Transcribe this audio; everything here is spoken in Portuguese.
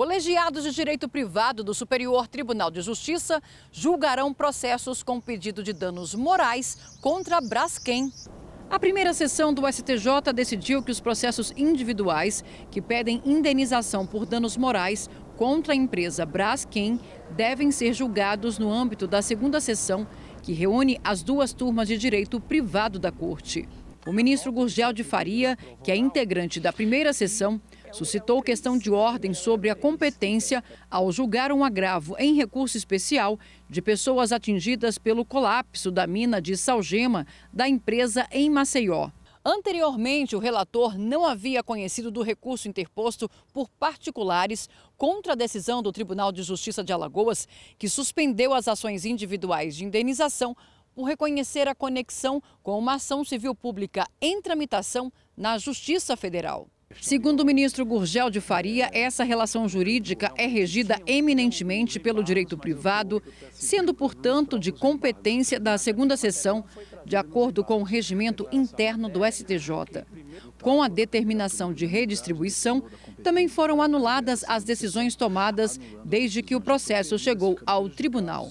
Colegiados de Direito Privado do Superior Tribunal de Justiça julgarão processos com pedido de danos morais contra Braskem. A primeira sessão do STJ decidiu que os processos individuais que pedem indenização por danos morais contra a empresa Braskem devem ser julgados no âmbito da segunda sessão, que reúne as duas turmas de direito privado da corte. O ministro Gurgel de Faria, que é integrante da primeira sessão, suscitou questão de ordem sobre a competência ao julgar um agravo em recurso especial de pessoas atingidas pelo colapso da mina de salgema da empresa em Maceió. Anteriormente, o relator não havia conhecido do recurso interposto por particulares contra a decisão do Tribunal de Justiça de Alagoas, que suspendeu as ações individuais de indenização por reconhecer a conexão com uma ação civil pública em tramitação na Justiça Federal. Segundo o ministro Gurgel de Faria, essa relação jurídica é regida eminentemente pelo direito privado, sendo, portanto, de competência da segunda sessão, de acordo com o regimento interno do STJ. Com a determinação de redistribuição, também foram anuladas as decisões tomadas desde que o processo chegou ao tribunal.